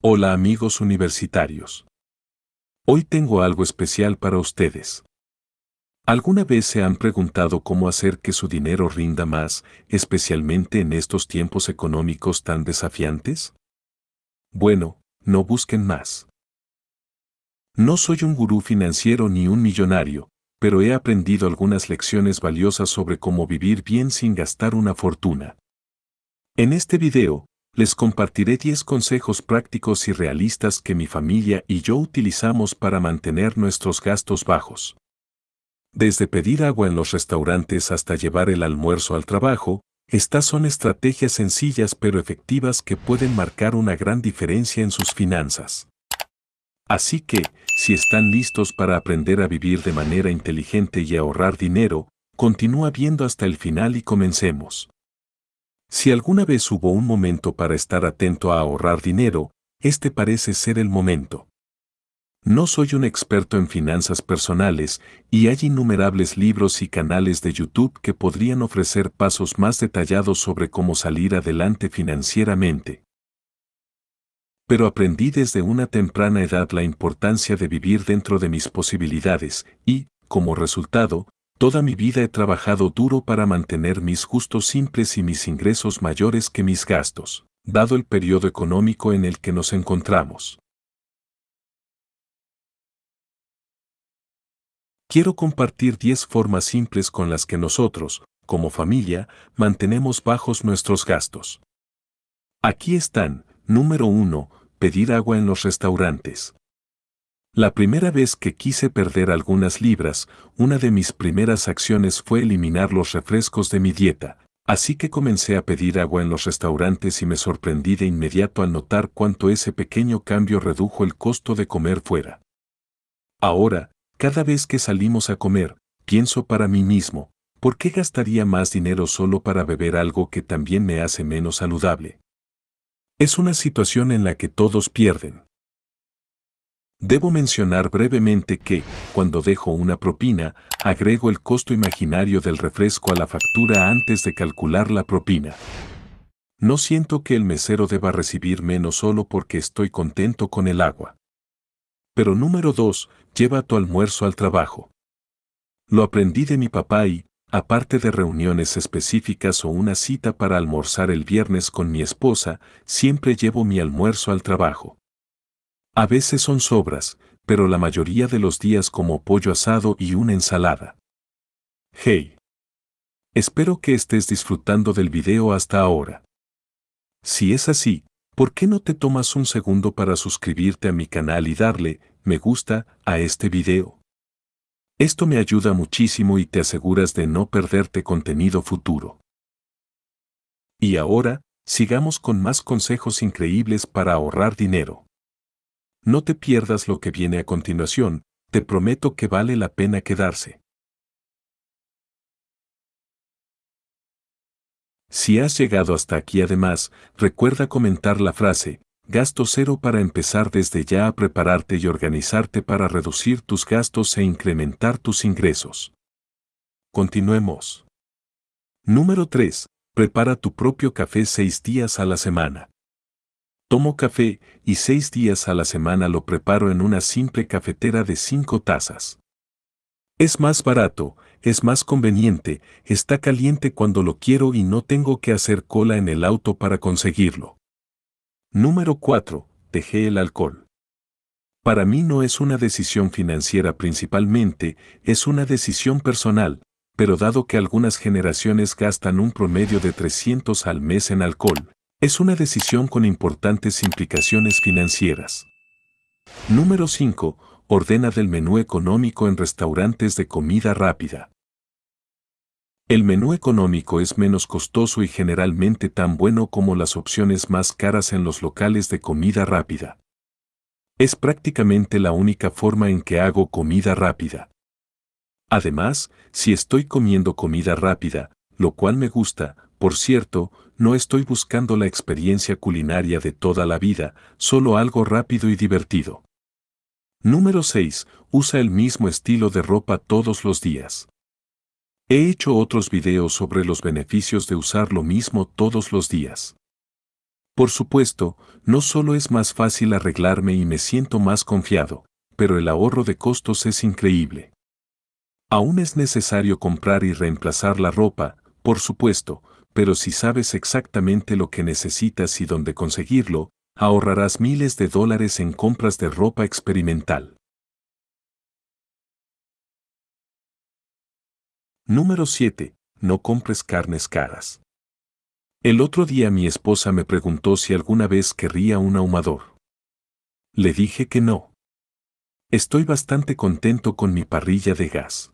Hola amigos universitarios. Hoy tengo algo especial para ustedes. ¿Alguna vez se han preguntado cómo hacer que su dinero rinda más, especialmente en estos tiempos económicos tan desafiantes? Bueno, no busquen más. No soy un gurú financiero ni un millonario, pero he aprendido algunas lecciones valiosas sobre cómo vivir bien sin gastar una fortuna. En este video, les compartiré 10 consejos prácticos y realistas que mi familia y yo utilizamos para mantener nuestros gastos bajos. Desde pedir agua en los restaurantes hasta llevar el almuerzo al trabajo, estas son estrategias sencillas pero efectivas que pueden marcar una gran diferencia en sus finanzas. Así que, si están listos para aprender a vivir de manera inteligente y ahorrar dinero, continúa viendo hasta el final y comencemos. Si alguna vez hubo un momento para estar atento a ahorrar dinero, este parece ser el momento. No soy un experto en finanzas personales y hay innumerables libros y canales de YouTube que podrían ofrecer pasos más detallados sobre cómo salir adelante financieramente. Pero aprendí desde una temprana edad la importancia de vivir dentro de mis posibilidades y, como resultado, Toda mi vida he trabajado duro para mantener mis gustos simples y mis ingresos mayores que mis gastos, dado el periodo económico en el que nos encontramos. Quiero compartir 10 formas simples con las que nosotros, como familia, mantenemos bajos nuestros gastos. Aquí están, número 1, pedir agua en los restaurantes. La primera vez que quise perder algunas libras, una de mis primeras acciones fue eliminar los refrescos de mi dieta, así que comencé a pedir agua en los restaurantes y me sorprendí de inmediato al notar cuánto ese pequeño cambio redujo el costo de comer fuera. Ahora, cada vez que salimos a comer, pienso para mí mismo, ¿por qué gastaría más dinero solo para beber algo que también me hace menos saludable? Es una situación en la que todos pierden. Debo mencionar brevemente que, cuando dejo una propina, agrego el costo imaginario del refresco a la factura antes de calcular la propina. No siento que el mesero deba recibir menos solo porque estoy contento con el agua. Pero número 2, lleva tu almuerzo al trabajo. Lo aprendí de mi papá y, aparte de reuniones específicas o una cita para almorzar el viernes con mi esposa, siempre llevo mi almuerzo al trabajo. A veces son sobras, pero la mayoría de los días como pollo asado y una ensalada. Hey. Espero que estés disfrutando del video hasta ahora. Si es así, ¿por qué no te tomas un segundo para suscribirte a mi canal y darle me gusta a este video? Esto me ayuda muchísimo y te aseguras de no perderte contenido futuro. Y ahora, sigamos con más consejos increíbles para ahorrar dinero. No te pierdas lo que viene a continuación, te prometo que vale la pena quedarse. Si has llegado hasta aquí además, recuerda comentar la frase, gasto cero para empezar desde ya a prepararte y organizarte para reducir tus gastos e incrementar tus ingresos. Continuemos. Número 3. Prepara tu propio café seis días a la semana. Tomo café y seis días a la semana lo preparo en una simple cafetera de cinco tazas. Es más barato, es más conveniente, está caliente cuando lo quiero y no tengo que hacer cola en el auto para conseguirlo. Número 4. Dejé el alcohol. Para mí no es una decisión financiera principalmente, es una decisión personal, pero dado que algunas generaciones gastan un promedio de 300 al mes en alcohol, es una decisión con importantes implicaciones financieras. Número 5. Ordena del menú económico en restaurantes de comida rápida. El menú económico es menos costoso y generalmente tan bueno como las opciones más caras en los locales de comida rápida. Es prácticamente la única forma en que hago comida rápida. Además, si estoy comiendo comida rápida, lo cual me gusta, por cierto, no estoy buscando la experiencia culinaria de toda la vida, solo algo rápido y divertido. Número 6. Usa el mismo estilo de ropa todos los días. He hecho otros videos sobre los beneficios de usar lo mismo todos los días. Por supuesto, no solo es más fácil arreglarme y me siento más confiado, pero el ahorro de costos es increíble. Aún es necesario comprar y reemplazar la ropa, por supuesto, pero si sabes exactamente lo que necesitas y dónde conseguirlo, ahorrarás miles de dólares en compras de ropa experimental. Número 7. No compres carnes caras. El otro día mi esposa me preguntó si alguna vez querría un ahumador. Le dije que no. Estoy bastante contento con mi parrilla de gas.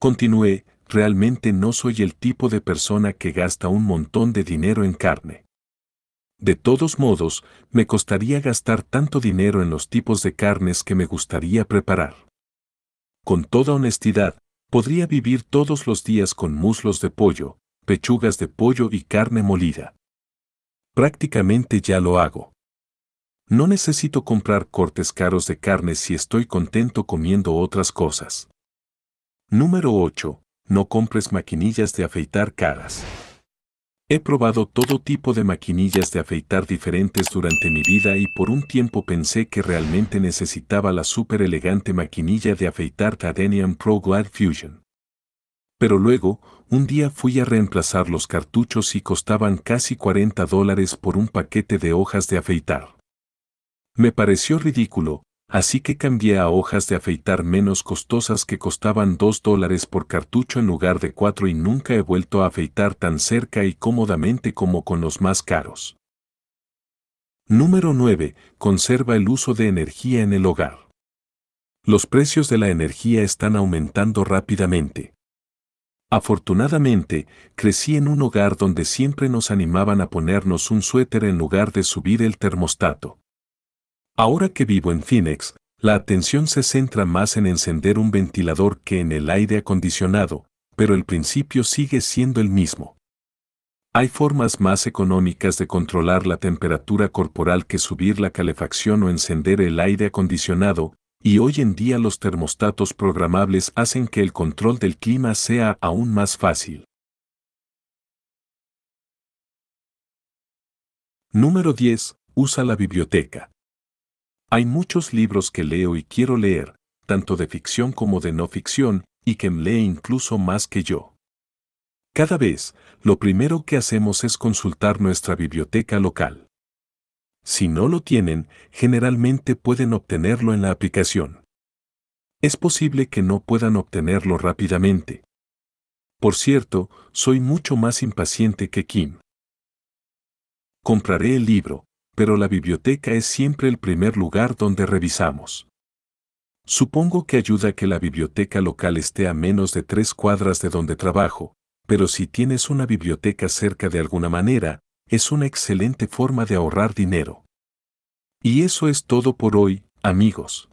Continué, realmente no soy el tipo de persona que gasta un montón de dinero en carne. De todos modos, me costaría gastar tanto dinero en los tipos de carnes que me gustaría preparar. Con toda honestidad, podría vivir todos los días con muslos de pollo, pechugas de pollo y carne molida. Prácticamente ya lo hago. No necesito comprar cortes caros de carne si estoy contento comiendo otras cosas. Número 8 no compres maquinillas de afeitar caras. He probado todo tipo de maquinillas de afeitar diferentes durante mi vida y por un tiempo pensé que realmente necesitaba la súper elegante maquinilla de afeitar Tadenian Pro Glad Fusion. Pero luego, un día fui a reemplazar los cartuchos y costaban casi 40 dólares por un paquete de hojas de afeitar. Me pareció ridículo, así que cambié a hojas de afeitar menos costosas que costaban 2 dólares por cartucho en lugar de 4 y nunca he vuelto a afeitar tan cerca y cómodamente como con los más caros. Número 9. Conserva el uso de energía en el hogar. Los precios de la energía están aumentando rápidamente. Afortunadamente, crecí en un hogar donde siempre nos animaban a ponernos un suéter en lugar de subir el termostato. Ahora que vivo en Phoenix, la atención se centra más en encender un ventilador que en el aire acondicionado, pero el principio sigue siendo el mismo. Hay formas más económicas de controlar la temperatura corporal que subir la calefacción o encender el aire acondicionado, y hoy en día los termostatos programables hacen que el control del clima sea aún más fácil. Número 10. Usa la biblioteca. Hay muchos libros que leo y quiero leer, tanto de ficción como de no ficción, y que lee incluso más que yo. Cada vez, lo primero que hacemos es consultar nuestra biblioteca local. Si no lo tienen, generalmente pueden obtenerlo en la aplicación. Es posible que no puedan obtenerlo rápidamente. Por cierto, soy mucho más impaciente que Kim. Compraré el libro, pero la biblioteca es siempre el primer lugar donde revisamos. Supongo que ayuda que la biblioteca local esté a menos de tres cuadras de donde trabajo, pero si tienes una biblioteca cerca de alguna manera, es una excelente forma de ahorrar dinero. Y eso es todo por hoy, amigos.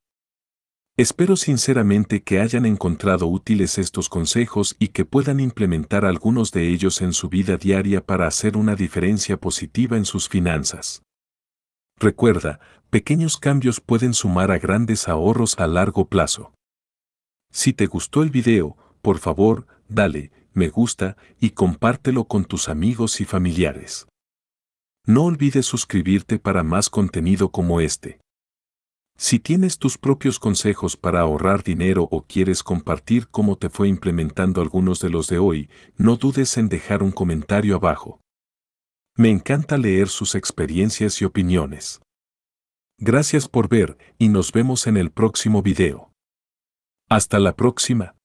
Espero sinceramente que hayan encontrado útiles estos consejos y que puedan implementar algunos de ellos en su vida diaria para hacer una diferencia positiva en sus finanzas. Recuerda, pequeños cambios pueden sumar a grandes ahorros a largo plazo. Si te gustó el video, por favor, dale me gusta y compártelo con tus amigos y familiares. No olvides suscribirte para más contenido como este. Si tienes tus propios consejos para ahorrar dinero o quieres compartir cómo te fue implementando algunos de los de hoy, no dudes en dejar un comentario abajo. Me encanta leer sus experiencias y opiniones. Gracias por ver y nos vemos en el próximo video. Hasta la próxima.